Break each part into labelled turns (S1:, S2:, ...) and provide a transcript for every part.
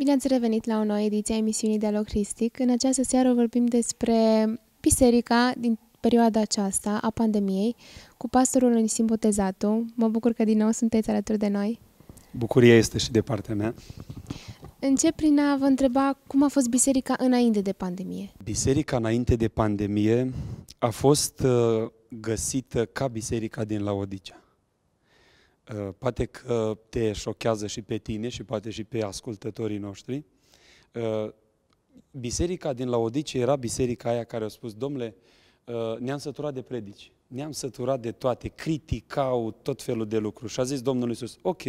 S1: Bine ați revenit la o nouă ediție a emisiunii Dialog Cristic. În această seară vorbim despre biserica din perioada aceasta a pandemiei cu pastorul Onisim Botezatu. Mă bucur că din nou sunteți alături de noi.
S2: Bucuria este și de partea mea.
S1: Încep prin a vă întreba cum a fost biserica înainte de pandemie.
S2: Biserica înainte de pandemie a fost uh, găsită ca biserica din Laodicea. Eh, poate că te șochează și pe tine și poate și pe ascultătorii noștri. Eh, biserica din Laodice era biserica aia care a spus, domnule, eh, ne-am săturat de predici, ne-am săturat de toate, criticau tot felul de lucruri. Și a zis Domnul Iisus, ok,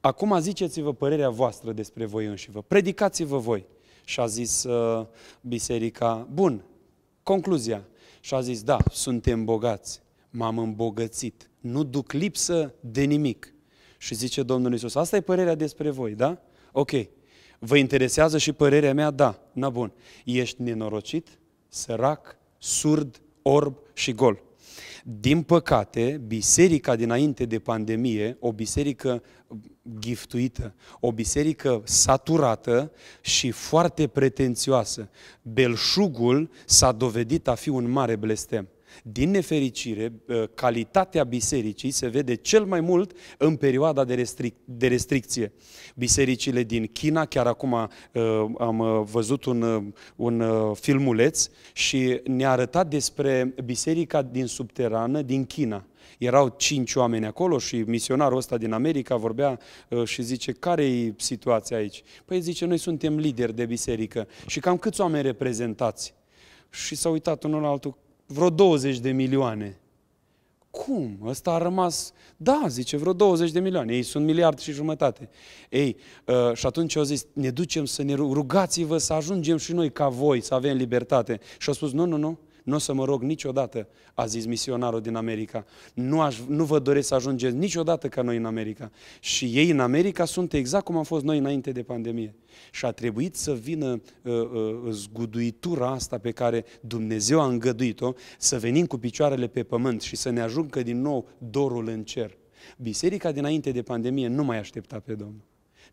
S2: acum ziceți-vă părerea voastră despre voi vă, predicați-vă voi. Și a zis biserica, bun, concluzia. Și a zis, da, suntem bogați, m-am îmbogățit, nu duc lipsă de nimic. Și zice Domnul Iisus, asta e părerea despre voi, da? Ok, vă interesează și părerea mea? Da, na bun. Ești nenorocit, sărac, surd, orb și gol. Din păcate, biserica dinainte de pandemie, o biserică giftuită, o biserică saturată și foarte pretențioasă, belșugul s-a dovedit a fi un mare blestem. Din nefericire, calitatea bisericii se vede cel mai mult în perioada de, restric- de restricție. Bisericile din China, chiar acum uh, am uh, văzut un, uh, un filmuleț și ne-a arătat despre biserica din subterană din China. Erau cinci oameni acolo și misionarul ăsta din America vorbea și zice, care e situația aici? Păi zice, noi suntem lideri de biserică și cam câți oameni reprezentați? Și s-a uitat unul la altul, vreo 20 de milioane. Cum? Ăsta a rămas, da, zice, vreo 20 de milioane. Ei sunt miliard și jumătate. Ei, uh, și atunci au zis, ne ducem să ne rugați-vă să ajungem și noi ca voi, să avem libertate. Și au spus, nu, nu, nu, nu o să mă rog niciodată, a zis misionarul din America. Nu, aș, nu vă doresc să ajungeți niciodată ca noi în America. Și ei în America sunt exact cum am fost noi înainte de pandemie. Și a trebuit să vină uh, uh, zguduitura asta pe care Dumnezeu a îngăduit-o, să venim cu picioarele pe pământ și să ne ajungă din nou dorul în cer. Biserica dinainte de pandemie nu mai aștepta pe Domnul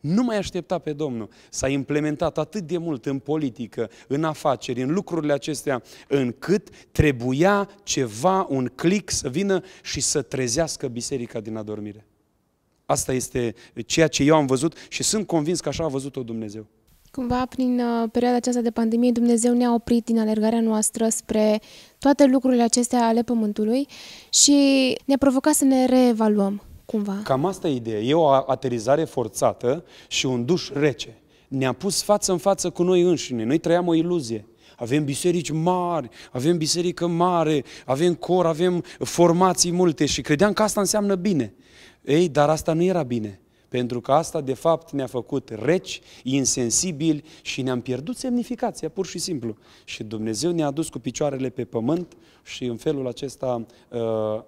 S2: nu mai aștepta pe Domnul. S-a implementat atât de mult în politică, în afaceri, în lucrurile acestea, încât trebuia ceva, un clic să vină și să trezească biserica din adormire. Asta este ceea ce eu am văzut și sunt convins că așa a văzut-o Dumnezeu.
S1: Cumva, prin uh, perioada aceasta de pandemie, Dumnezeu ne-a oprit din alergarea noastră spre toate lucrurile acestea ale Pământului și ne-a provocat să ne reevaluăm cumva.
S2: Cam asta e ideea. E o aterizare forțată și un duș rece. Ne-a pus față în față cu noi înșine. Noi trăiam o iluzie. Avem biserici mari, avem biserică mare, avem cor, avem formații multe și credeam că asta înseamnă bine. Ei, dar asta nu era bine pentru că asta de fapt ne-a făcut reci, insensibili și ne-am pierdut semnificația, pur și simplu. Și Dumnezeu ne-a dus cu picioarele pe pământ și în felul acesta uh,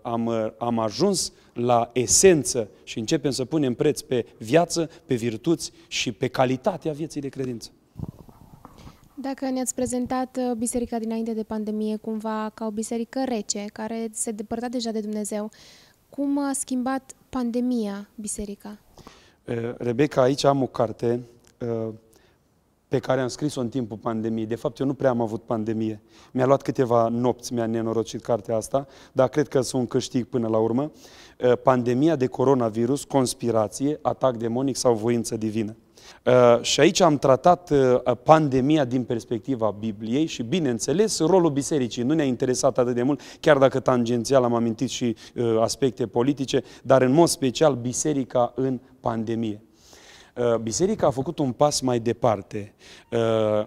S2: am, uh, am ajuns la esență și începem să punem preț pe viață, pe virtuți și pe calitatea vieții de credință.
S1: Dacă ne-ați prezentat uh, biserica dinainte de pandemie cumva ca o biserică rece, care se depărta deja de Dumnezeu, cum a schimbat pandemia biserica?
S2: Rebecca, aici am o carte uh, pe care am scris-o în timpul pandemiei. De fapt, eu nu prea am avut pandemie. Mi-a luat câteva nopți, mi-a nenorocit cartea asta, dar cred că sunt câștig până la urmă. Uh, pandemia de coronavirus, conspirație, atac demonic sau voință divină. Uh, și aici am tratat uh, pandemia din perspectiva Bibliei și, bineînțeles, rolul bisericii. Nu ne-a interesat atât de mult, chiar dacă tangențial am amintit și aspecte politice, dar în mod special biserica în pandemie. Uh, biserica a făcut un pas mai departe. Uh,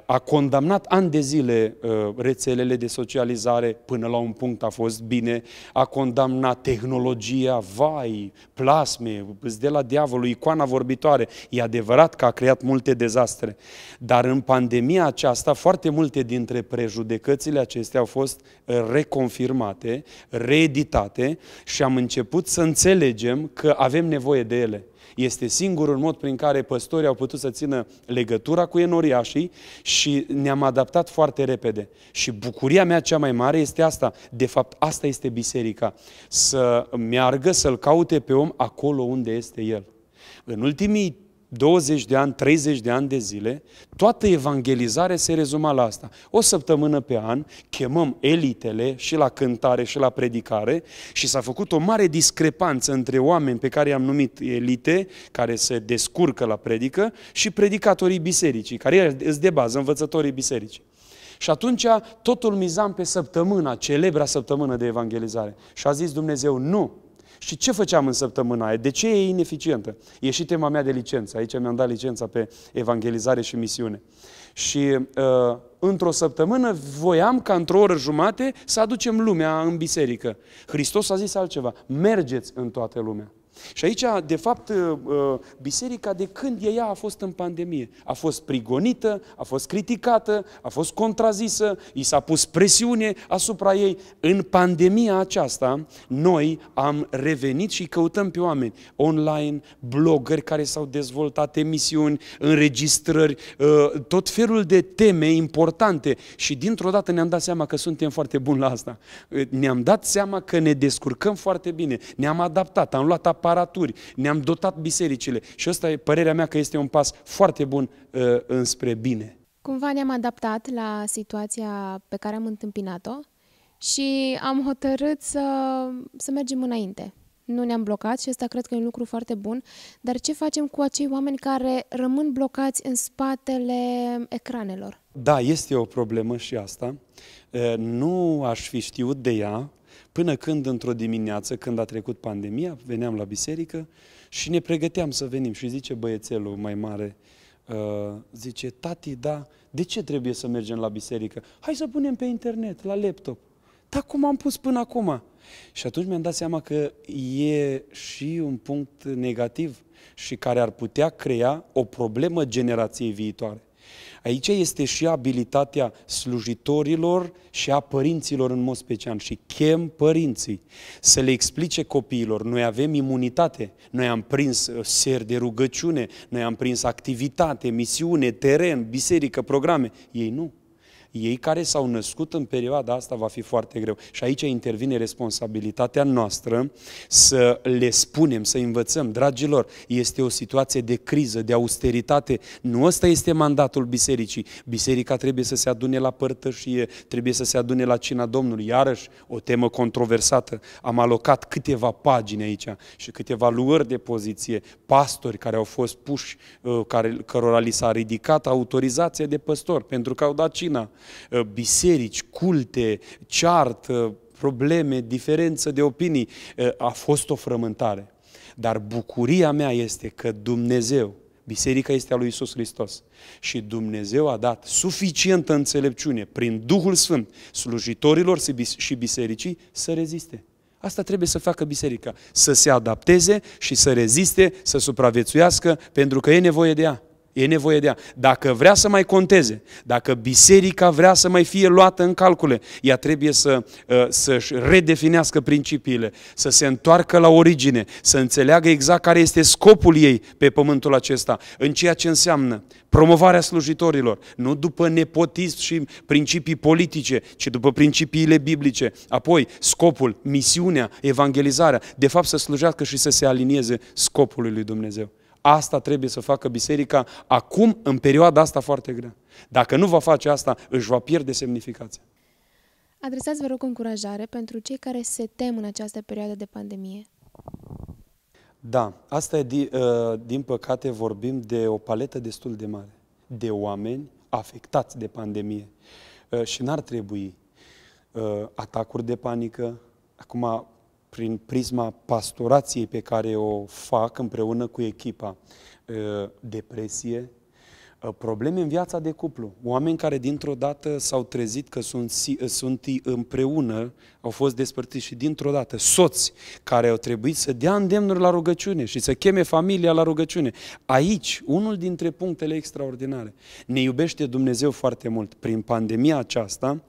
S2: a condamnat ani de zile uh, rețelele de socializare, până la un punct a fost bine, a condamnat tehnologia, vai, plasme, de la diavolul, icoana vorbitoare. E adevărat că a creat multe dezastre, dar în pandemia aceasta foarte multe dintre prejudecățile acestea au fost reconfirmate, reeditate și am început să înțelegem că avem nevoie de ele. Este singurul mod prin care păstorii au putut să țină legătura cu enoriașii și ne-am adaptat foarte repede. Și bucuria mea cea mai mare este asta. De fapt, asta este biserica. Să meargă, să-l caute pe om acolo unde este el. În ultimii 20 de ani, 30 de ani de zile, toată evangelizarea se rezuma la asta. O săptămână pe an chemăm elitele și la cântare și la predicare și s-a făcut o mare discrepanță între oameni pe care i-am numit elite, care se descurcă la predică, și predicatorii bisericii, care îți de bază, învățătorii bisericii. Și atunci totul mizam pe săptămâna, celebra săptămână de evangelizare. Și a zis Dumnezeu, nu, și ce făceam în săptămâna aia? De ce e ineficientă? E și tema mea de licență. Aici mi-am dat licența pe evangelizare și misiune. Și uh, într-o săptămână voiam ca într-o oră jumate să aducem lumea în biserică. Hristos a zis altceva. Mergeți în toată lumea. Și aici, de fapt, uh, uh, biserica de când ea a fost în pandemie. A fost prigonită, a fost criticată, a fost contrazisă, i s-a pus presiune asupra ei. În pandemia aceasta, noi am revenit și căutăm pe oameni online, blogări care s-au dezvoltat, emisiuni, înregistrări, uh, tot felul de teme importante și dintr-o dată ne-am dat seama că suntem foarte buni la asta. Ne-am dat seama că ne descurcăm foarte bine, ne-am adaptat, am luat apă aparaturi, ne-am dotat bisericile și ăsta e părerea mea că este un pas foarte bun uh, înspre bine.
S1: Cumva ne-am adaptat la situația pe care am întâmpinat-o și am hotărât să, să mergem înainte. Nu ne-am blocat și asta cred că e un lucru foarte bun, dar ce facem cu acei oameni care rămân blocați în spatele ecranelor?
S2: Da, este o problemă și asta. Uh, nu aș fi știut de ea Până când, într-o dimineață, când a trecut pandemia, veneam la biserică și ne pregăteam să venim. Și zice băiețelul mai mare, uh, zice, tati, da, de ce trebuie să mergem la biserică? Hai să punem pe internet, la laptop. Dar cum am pus până acum? Și atunci mi-am dat seama că e și un punct negativ și care ar putea crea o problemă generației viitoare. Aici este și abilitatea slujitorilor și a părinților în mod special și chem părinții să le explice copiilor, noi avem imunitate, noi am prins uh, ser de rugăciune, noi am prins activitate, misiune, teren, biserică, programe. Ei nu ei care s-au născut în perioada asta va fi foarte greu. Și aici intervine responsabilitatea noastră să le spunem, să învățăm, dragilor, este o situație de criză, de austeritate, nu ăsta este mandatul bisericii. Biserica trebuie să se adune la părtășie, trebuie să se adune la cina Domnului. Iarăși, o temă controversată. Am alocat câteva pagini aici și câteva luări de poziție. Pastori care au fost puși, uh, care, cărora li s-a ridicat autorizația de păstor pentru că au dat cina. Uh, biserici, culte, ceartă, probleme, diferență de opinii. Uh, a fost o frământare. Dar bucuria mea este că Dumnezeu, Biserica este a lui Isus Hristos. Și Dumnezeu a dat suficientă înțelepciune prin Duhul Sfânt slujitorilor și bisericii să reziste. Asta trebuie să facă biserica, să se adapteze și să reziste, să supraviețuiască, pentru că e nevoie de ea. E nevoie de ea. Dacă vrea să mai conteze, dacă biserica vrea să mai fie luată în calcule, ea trebuie să, uh, să-și redefinească principiile, să se întoarcă la origine, să înțeleagă exact care este scopul ei pe pământul acesta, în ceea ce înseamnă promovarea slujitorilor, nu după nepotism și principii politice, ci după principiile biblice. Apoi, scopul, misiunea, evangelizarea, de fapt să slujească și să se alinieze scopului lui Dumnezeu. Asta trebuie să facă biserica acum, în perioada asta foarte grea. Dacă nu va face asta, își va pierde semnificația.
S1: Adresați, vă rog, încurajare pentru cei care se tem în această perioadă de pandemie.
S2: Da, asta e, uh, din, păcate, vorbim de o paletă destul de mare de oameni afectați de pandemie. Uh, și n-ar trebui uh, atacuri de panică. Acum, prin prisma pastorației pe care o fac împreună cu echipa, depresie, probleme în viața de cuplu. Oameni care dintr-o dată s-au trezit că sunt, sunt împreună, au fost despărțiți și dintr-o dată soți care au trebuit să dea îndemnuri la rugăciune și să cheme familia la rugăciune. Aici, unul dintre punctele extraordinare. Ne iubește Dumnezeu foarte mult. Prin pandemia aceasta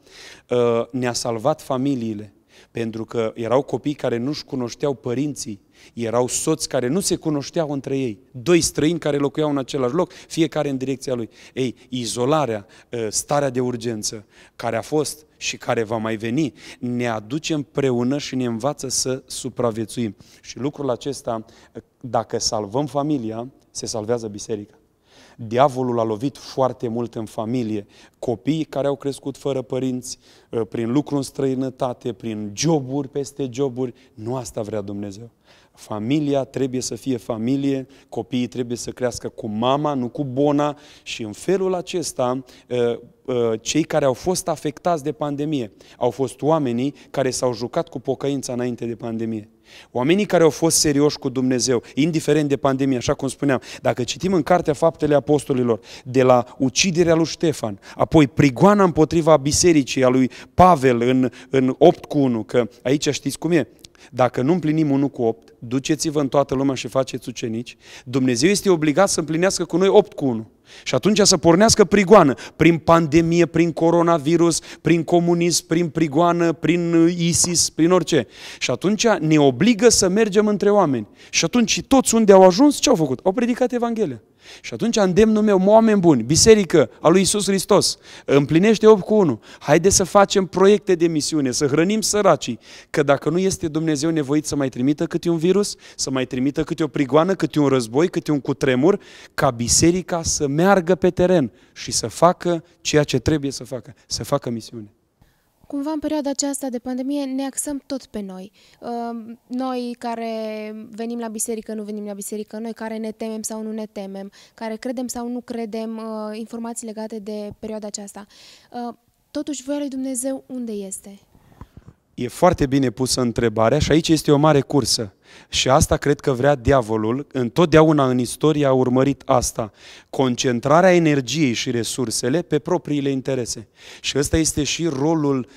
S2: ne-a salvat familiile pentru că erau copii care nu-și cunoșteau părinții, erau soți care nu se cunoșteau între ei, doi străini care locuiau în același loc, fiecare în direcția lui. Ei, izolarea, ă, starea de urgență care a fost și care va mai veni, ne aduce împreună și ne învață să supraviețuim. Și lucrul acesta, ă, dacă salvăm familia, se salvează biserica. Diavolul a lovit foarte mult în familie. Copii care au crescut fără părinți, ă, prin lucru în străinătate, prin joburi peste joburi. Nu asta vrea Dumnezeu. Familia trebuie să fie familie, copiii trebuie să crească cu mama, nu cu bona și în felul acesta uh, uh, cei care au fost afectați de pandemie au fost oamenii care s-au jucat cu pocăința înainte de pandemie. Oamenii care au fost serioși cu Dumnezeu, indiferent de pandemie, așa cum spuneam, dacă citim în Cartea Faptele Apostolilor, de la uciderea lui Ștefan, apoi prigoana împotriva bisericii a lui Pavel în, în 8 cu 1, că aici știți cum e, dacă nu împlinim 1 cu 8, duceți-vă în toată lumea și faceți ucenici, Dumnezeu este obligat să împlinească cu noi 8 cu 1. Și atunci să pornească prigoană, prin pandemie, prin coronavirus, prin comunism, prin prigoană, prin ISIS, prin orice. Și atunci ne obligă să mergem între oameni. Și atunci toți unde au ajuns, ce au făcut? Au predicat Evanghelia. Și atunci îndemnul meu, oameni buni, biserică a lui Isus Hristos, împlinește 8 cu 1. Haide să facem proiecte de misiune, să hrănim săracii, că dacă nu este Dumnezeu nevoit să mai trimită câte un virus, să mai trimită câte o prigoană, câte un război, câte un cutremur, ca biserica să meargă pe teren și să facă ceea ce trebuie să facă, să facă misiune.
S1: Cumva în perioada aceasta de pandemie ne axăm tot pe noi. Ehm, noi care venim la biserică, nu venim la biserică, noi care ne temem sau nu ne temem, care credem sau nu credem ă, informații legate de perioada aceasta. Ă, totuși, voia lui Dumnezeu unde este?
S2: E foarte bine pusă întrebarea și aici este o mare cursă. Și asta cred că vrea diavolul, întotdeauna în istorie a urmărit asta, concentrarea energiei și resursele pe propriile interese. Și ăsta este și rolul,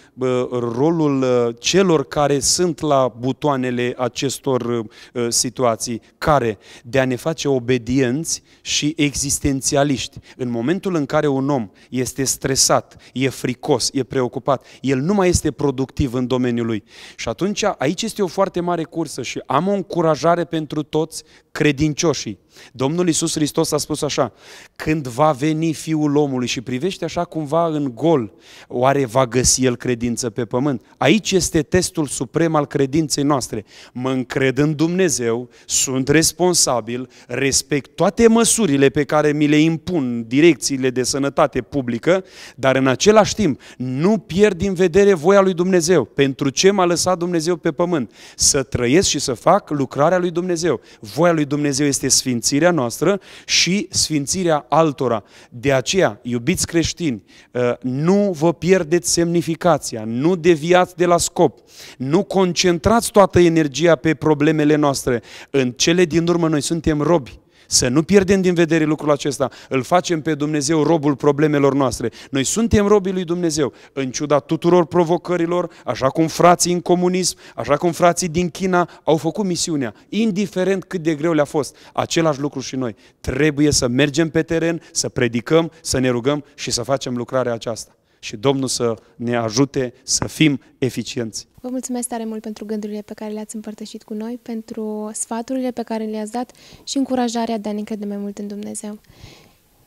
S2: rolul ă, celor care sunt la butoanele acestor ă, situații, care de a ne face obedienți și existențialiști. În momentul în care un om este stresat, e fricos, e preocupat, el nu mai este productiv în domeniul lui. Și atunci aici este o foarte mare cursă și am am o încurajare pentru toți credincioșii. Domnul Iisus Hristos a spus așa, când va veni Fiul omului și privește așa cumva în gol, oare va găsi el credință pe pământ? Aici este testul suprem al credinței noastre. Mă încred în Dumnezeu, sunt responsabil, respect toate măsurile pe care mi le impun direcțiile de sănătate publică, dar în același timp nu pierd din vedere voia lui Dumnezeu. Pentru ce m-a lăsat Dumnezeu pe pământ? Să trăiesc și să fac fac lucrarea lui Dumnezeu. Voia lui Dumnezeu este sfințirea noastră și sfințirea altora. De aceea, iubiți creștini, ă, nu vă pierdeți semnificația, nu deviați de la scop, nu concentrați toată energia pe problemele noastre. În cele din urmă noi suntem robi să nu pierdem din vedere lucrul acesta. Îl facem pe Dumnezeu robul problemelor noastre. Noi suntem robii lui Dumnezeu, în ciuda tuturor provocărilor, așa cum frații în comunism, așa cum frații din China au făcut misiunea, indiferent cât de greu le-a fost. Același lucru și noi. Trebuie să mergem pe teren, să predicăm, să ne rugăm și să facem lucrarea aceasta și Domnul să ne ajute să fim eficienți.
S1: Vă mulțumesc tare mult pentru gândurile pe care le-ați împărtășit cu noi, pentru sfaturile pe care le-ați dat și încurajarea de a ne crede mai mult în Dumnezeu.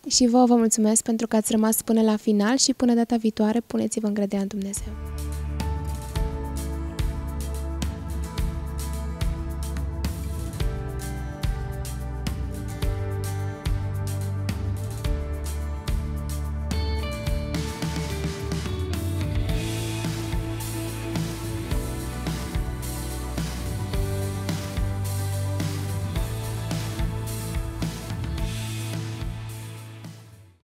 S1: Și vă vă mulțumesc pentru că ați rămas până la final și până data viitoare puneți-vă în în Dumnezeu.